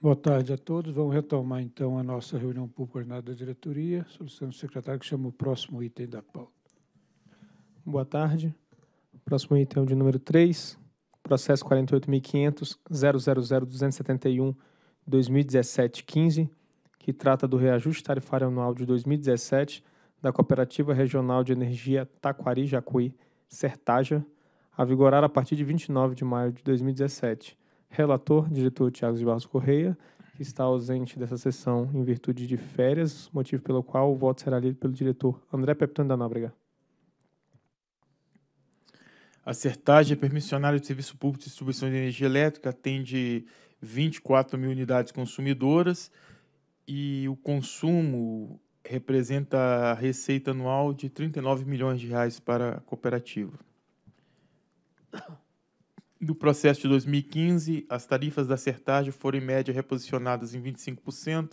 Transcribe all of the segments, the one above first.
Boa tarde a todos. Vamos retomar então a nossa reunião pública ordinária da diretoria. Solicitando o secretário que chama o próximo item da pauta. Boa tarde. O próximo item é o de número 3, processo 48.500.000.271.2017.15, que trata do reajuste tarifário anual de 2017 da Cooperativa Regional de Energia Taquari Jacuí, Sertaja, a vigorar a partir de 29 de maio de 2017 Relator, diretor Tiago de Barros Correia, que está ausente dessa sessão em virtude de férias, motivo pelo qual o voto será lido pelo diretor André Peptano da Nóbrega. A Sertagem é permissionária de serviço público de distribuição de energia elétrica, atende 24 mil unidades consumidoras e o consumo representa a receita anual de 39 milhões de reais para a cooperativa. No processo de 2015, as tarifas da Sertag foram em média reposicionadas em 25%,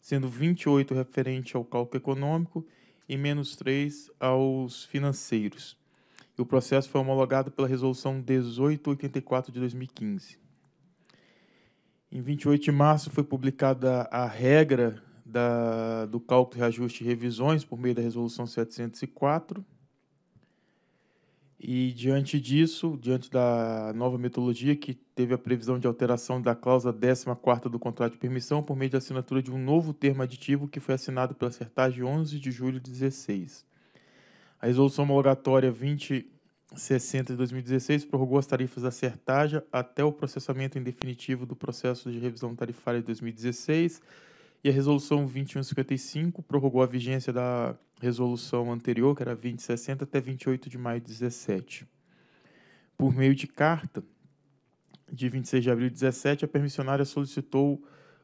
sendo 28 referente ao cálculo econômico e menos 3 aos financeiros. E o processo foi homologado pela resolução 1884 de 2015. Em 28 de março foi publicada a regra da, do cálculo, reajuste e revisões por meio da resolução 704 e diante disso, diante da nova metodologia que teve a previsão de alteração da cláusula 14 do contrato de permissão por meio da assinatura de um novo termo aditivo que foi assinado pela Sertag 11 de julho de 16. A resolução homologatória 2060 de 2016 prorrogou as tarifas da Sertag até o processamento em definitivo do processo de revisão tarifária de 2016 e a resolução 2155 prorrogou a vigência da resolução anterior, que era 2060, até 28 de maio de 17. Por meio de carta de 26 de abril de 17, a permissionária solicitou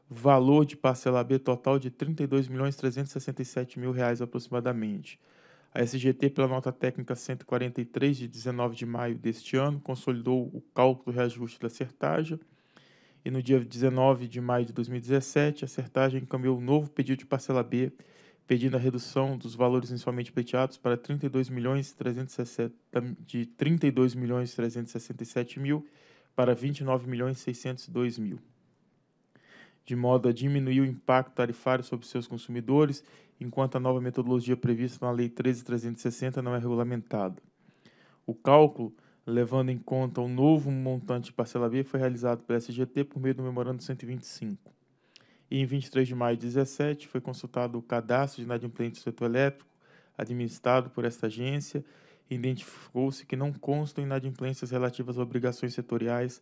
valor de parcela B total de R$ 32.367.000 aproximadamente. A SGT, pela nota técnica 143 de 19 de maio deste ano, consolidou o cálculo do reajuste da certagem e no dia 19 de maio de 2017, a Sertagem encaminhou um novo pedido de parcela B, pedindo a redução dos valores inicialmente pleiteados para 32 milhões 360, de 32 milhões 367 mil para 29 milhões 602 mil, de modo a diminuir o impacto tarifário sobre seus consumidores, enquanto a nova metodologia prevista na Lei 13.360 não é regulamentada. O cálculo levando em conta o novo montante de parcela B, foi realizado pela SGT por meio do Memorando 125. E em 23 de maio de 2017, foi consultado o cadastro de inadimplentes do setor elétrico, administrado por esta agência, e identificou-se que não constam inadimplências relativas a obrigações setoriais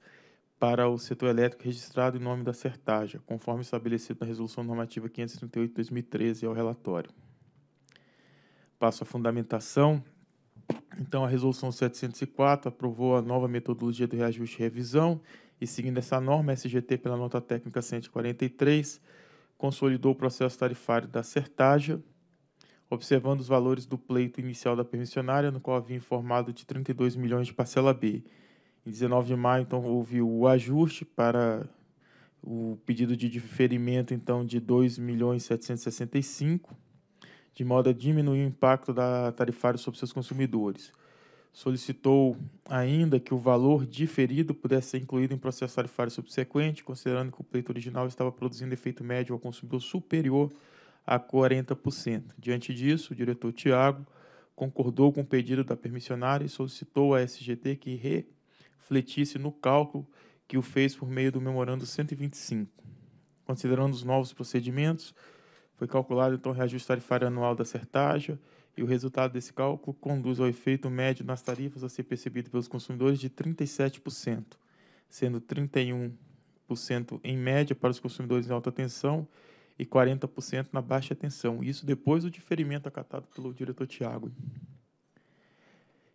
para o setor elétrico registrado em nome da Certaja, conforme estabelecido na Resolução Normativa 538-2013 ao relatório. Passo à fundamentação então, a Resolução 704 aprovou a nova metodologia do reajuste e revisão e, seguindo essa norma, a SGT, pela nota técnica 143, consolidou o processo tarifário da Sertaja, observando os valores do pleito inicial da permissionária, no qual havia informado de 32 milhões de parcela B. Em 19 de maio, então, houve o ajuste para o pedido de diferimento, então, de 2 milhões 765 de modo a diminuir o impacto da tarifária sobre seus consumidores. Solicitou ainda que o valor diferido pudesse ser incluído em processo tarifário subsequente, considerando que o pleito original estava produzindo efeito médio ao consumidor superior a 40%. Diante disso, o diretor Tiago concordou com o pedido da permissionária e solicitou à SGT que refletisse no cálculo que o fez por meio do memorando 125. Considerando os novos procedimentos, foi calculado então o reajuste tarifário anual da Sertaja e o resultado desse cálculo conduz ao efeito médio nas tarifas a ser percebido pelos consumidores de 37%, sendo 31% em média para os consumidores em alta tensão e 40% na baixa tensão. Isso depois do diferimento acatado pelo diretor Tiago.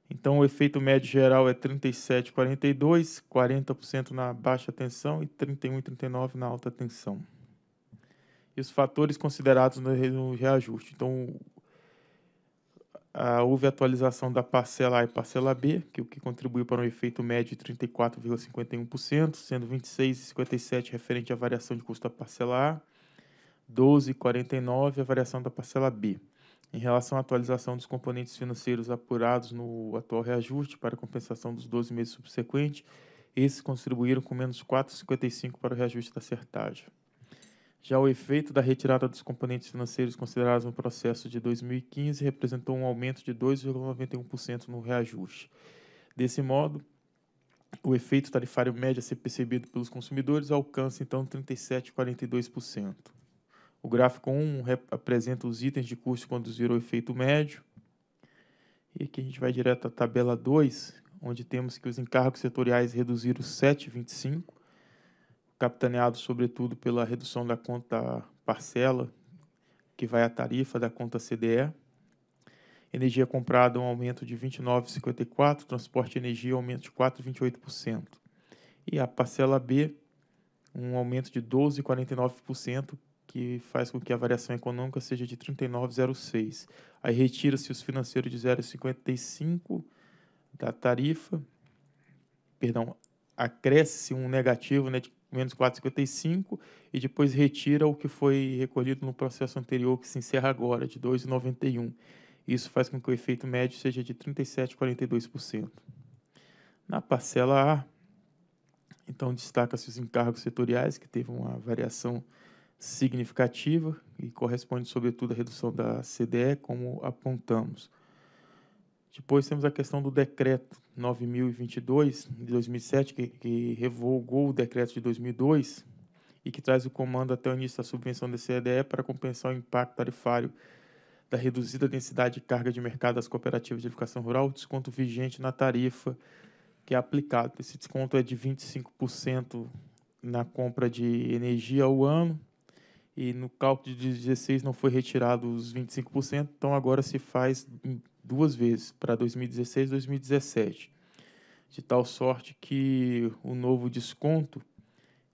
Então, o efeito médio geral é 37,42, 40% na baixa tensão e 31,39% na alta tensão e os fatores considerados no, reajuste. Então, a, houve atualização da parcela A e parcela B, que é o que contribuiu para um efeito médio de 34,51%, sendo 26,57% referente à variação de custo da parcela A, 12,49% a variação da parcela B. Em relação à atualização dos componentes financeiros apurados no atual reajuste para compensação dos 12 meses subsequentes, esses contribuíram com menos 4,55 para o reajuste da certagem. Já o efeito da retirada dos componentes financeiros considerados no processo de 2015 representou um aumento de 2,91% no reajuste. Desse modo, o efeito tarifário médio a ser percebido pelos consumidores alcança então 37,42%. O gráfico 1 apresenta os itens de custo quando virou efeito médio. E aqui a gente vai direto à tabela 2, onde temos que os encargos setoriais reduziram 7,25 capitaneado sobretudo pela redução da conta parcela, que vai à tarifa da conta CDE. Energia comprada, um aumento de 29,54%, transporte de energia, aumento de 4,28%. E a parcela B, um aumento de 12,49%, que faz com que a variação econômica seja de 39,06. Aí retira-se os financeiros de 0,55 da tarifa, perdão, acresce-se um negativo né, de menos 4,55 e depois retira o que foi recolhido no processo anterior que se encerra agora, de 2,91. Isso faz com que o efeito médio seja de 37,42%. Na parcela A, então destaca-se os encargos setoriais, que teve uma variação significativa e corresponde sobretudo à redução da CDE, como apontamos. Depois temos a questão do decreto 9022 de 2007, que, que revogou o decreto de 2002 e que traz o comando até o início da subvenção da CEDE para compensar o impacto tarifário da reduzida densidade de carga de mercado das cooperativas de educação rural, o desconto vigente na tarifa que é aplicado. Esse desconto é de 25% na compra de energia ao ano e no cálculo de 16 não foi retirado os 25%, então agora se faz duas vezes, para 2016 e 2017. De tal sorte que o novo desconto,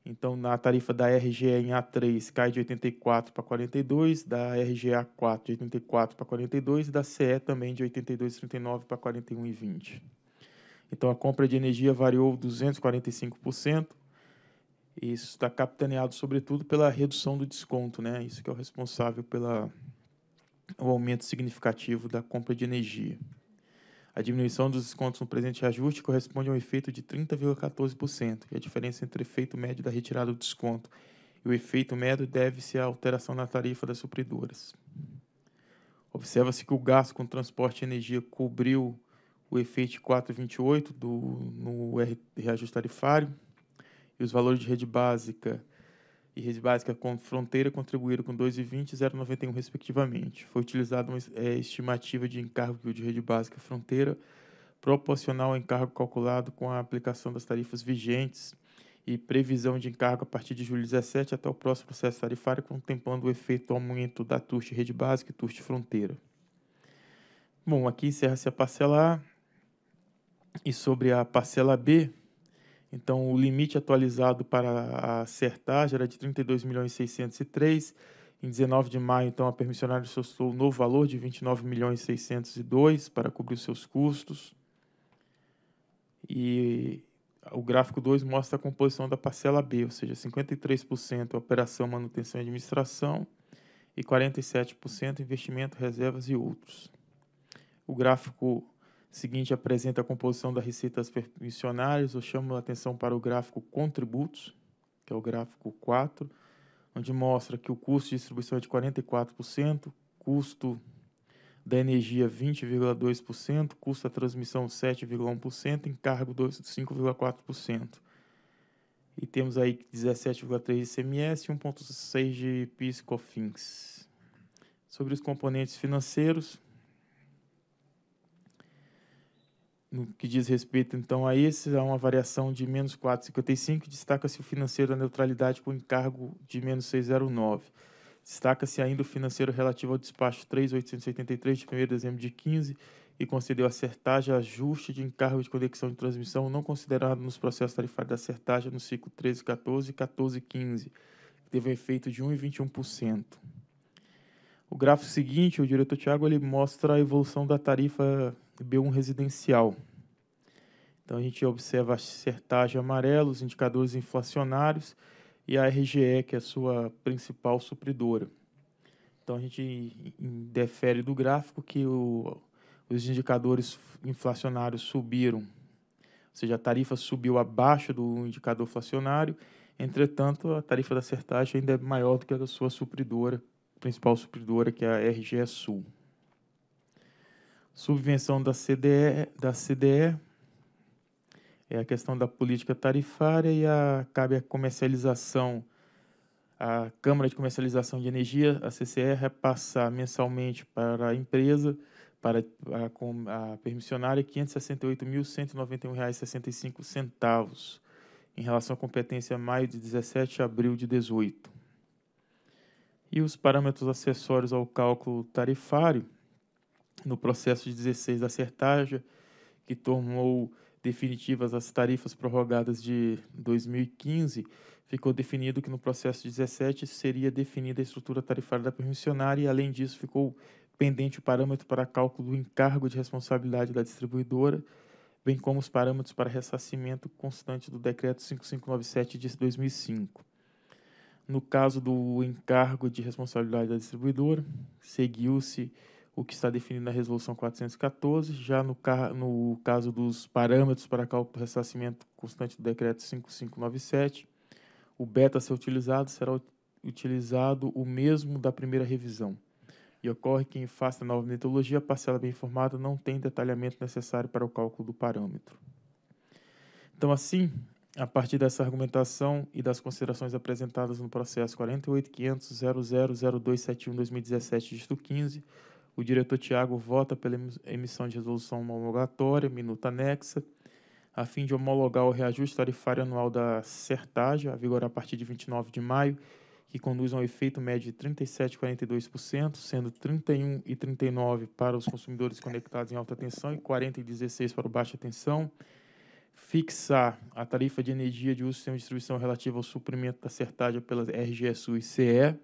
então na tarifa da RGE em A3 cai de 84 para 42, da RGE A4 de 84 para 42 e da CE também de 82,39 para 41,20. Então a compra de energia variou 245%. Isso está capitaneado, sobretudo, pela redução do desconto, né? Isso que é o responsável pela o aumento significativo da compra de energia. A diminuição dos descontos no presente reajuste corresponde a um efeito de 30,14%, e é a diferença entre o efeito médio da retirada do desconto e o efeito médio deve-se à alteração na tarifa das supridoras. Observa-se que o gasto com transporte e energia cobriu o efeito 4,28 do, no reajuste tarifário e os valores de rede básica e rede básica com fronteira contribuíram com 2,20 e 0,91, respectivamente. Foi utilizada uma é, estimativa de encargo de rede básica fronteira proporcional ao encargo calculado com a aplicação das tarifas vigentes e previsão de encargo a partir de julho 17 até o próximo processo tarifário, contemplando o efeito do aumento da TUST rede básica e TUST fronteira. Bom, aqui encerra-se a parcela A. E sobre a parcela B, então, o limite atualizado para acertar era de 32 milhões 603. Em 19 de maio, então, a permissionária solicitou um novo valor de 29 milhões 602 para cobrir os seus custos. E o gráfico 2 mostra a composição da parcela B, ou seja, 53% operação, manutenção e administração e 47% investimento, reservas e outros. O gráfico seguinte apresenta a composição das receitas permissionárias. Eu chamo a atenção para o gráfico contributos, que é o gráfico 4, onde mostra que o custo de distribuição é de 44%, custo da energia 20,2%, custo da transmissão 7,1%, encargo 5,4%. E temos aí 17,3% de ICMS e 1,6% de PIS e COFINS. Sobre os componentes financeiros, no que diz respeito então a esse, há uma variação de menos 4,55, destaca-se o financeiro da neutralidade com encargo de menos 6,09. Destaca-se ainda o financeiro relativo ao despacho 3.883 de 1 de dezembro de 15 e concedeu a certagem ajuste de encargo de conexão de transmissão não considerado nos processos tarifários da certagem no ciclo 14 e 15, que teve um efeito de 1,21%. O gráfico seguinte, o diretor Tiago, ele mostra a evolução da tarifa B1 residencial. Então a gente observa a sertagem amarela, os indicadores inflacionários e a RGE, que é a sua principal supridora. Então a gente defere do gráfico que o, os indicadores inflacionários subiram, ou seja, a tarifa subiu abaixo do indicador inflacionário, entretanto a tarifa da sertagem ainda é maior do que a da sua supridora, principal supridora, que é a RGE Sul. Subvenção da CDE, da CDE é a questão da política tarifária e a, cabe a comercialização, a Câmara de Comercialização de Energia, a CCR, repassar mensalmente para a empresa, para a, a permissionária, R$ 568.191,65 em relação à competência maio de 17 a abril de 18. E os parâmetros acessórios ao cálculo tarifário, no processo de 16 da Sertaja, que tornou definitivas as tarifas prorrogadas de 2015, ficou definido que no processo 17 seria definida a estrutura tarifária da permissionária e, além disso, ficou pendente o parâmetro para cálculo do encargo de responsabilidade da distribuidora, bem como os parâmetros para ressarcimento constante do Decreto 5597 de 2005. No caso do encargo de responsabilidade da distribuidora, seguiu-se o que está definido na Resolução 414. Já no, ca no caso dos parâmetros para cálculo do ressarcimento constante do Decreto 5597, o beta a ser utilizado será utilizado o mesmo da primeira revisão. E ocorre que, em face da nova metodologia, a parcela bem informada não tem detalhamento necessário para o cálculo do parâmetro. Então, assim, a partir dessa argumentação e das considerações apresentadas no processo 48.500.0002.71.2017, 2017 dígito 15, o diretor Tiago vota pela emissão de resolução homologatória, minuta anexa, a fim de homologar o reajuste tarifário anual da Sertage, a vigorar a partir de 29 de maio, que conduz a um efeito médio de 37,42%, sendo 31,39% para os consumidores conectados em alta tensão e 40,16% para o baixa tensão. Fixar a tarifa de energia de uso e sistema de distribuição relativa ao suprimento da Sertage pela RGSU e CE,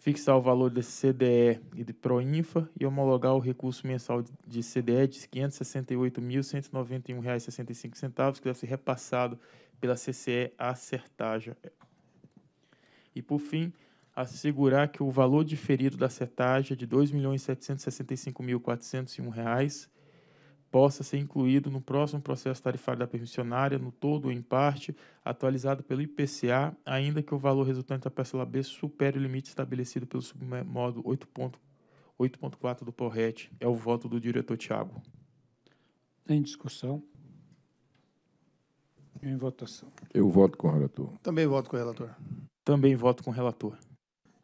fixar o valor desse CDE e de Proinfa e homologar o recurso mensal de CDE de R$ 568.191,65, que deve ser repassado pela CCE à Sertaja. E, por fim, assegurar que o valor diferido da Sertaja é de R$ 2.765.401,00 possa ser incluído no próximo processo tarifário da permissionária, no todo ou em parte, atualizado pelo IPCA, ainda que o valor resultante da parcela B supere o limite estabelecido pelo submódulo 8.4 do PORRET. É o voto do diretor Tiago. Em discussão. Em votação. Eu voto com o relator. Também voto com o relator. Também voto com o relator.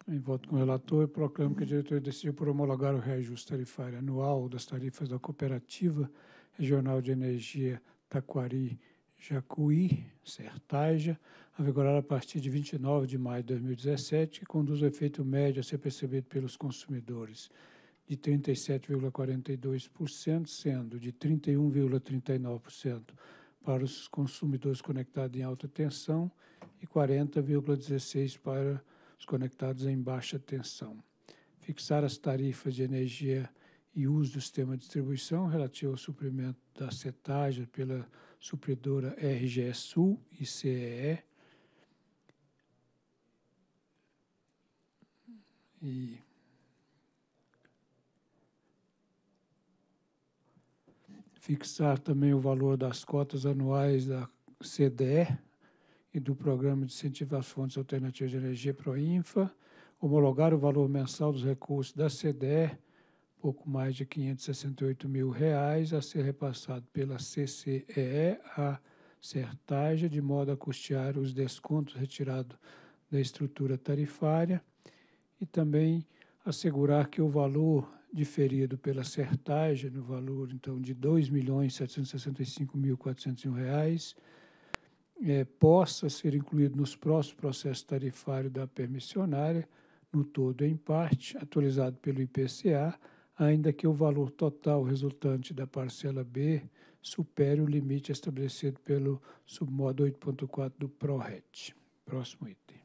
Em voto com o relator, proclamo que a diretoria decidiu por homologar o reajuste tarifário anual das tarifas da Cooperativa Regional de Energia Taquari Jacuí, Sertaja, a vigorar a partir de 29 de maio de 2017, que conduz o efeito médio a ser percebido pelos consumidores de 37,42%, sendo de 31,39% para os consumidores conectados em alta tensão e 40,16% para os os conectados em baixa tensão. Fixar as tarifas de energia e uso do sistema de distribuição relativo ao suprimento da setagem pela supridora RGE Sul e CEE. E fixar também o valor das cotas anuais da CDE e do Programa de Incentivo às Fontes Alternativas de Energia Proinfa, homologar o valor mensal dos recursos da CDE, pouco mais de 568 mil reais, a ser repassado pela CCEE à Sertaja, de modo a custear os descontos retirados da estrutura tarifária e também assegurar que o valor diferido pela Sertaja, no valor então de R$ 2.765.401, é, possa ser incluído nos próximos processos tarifários da permissionária, no todo em parte, atualizado pelo IPCA, ainda que o valor total resultante da parcela B supere o limite estabelecido pelo submodo 8.4 do PRORET. Próximo item.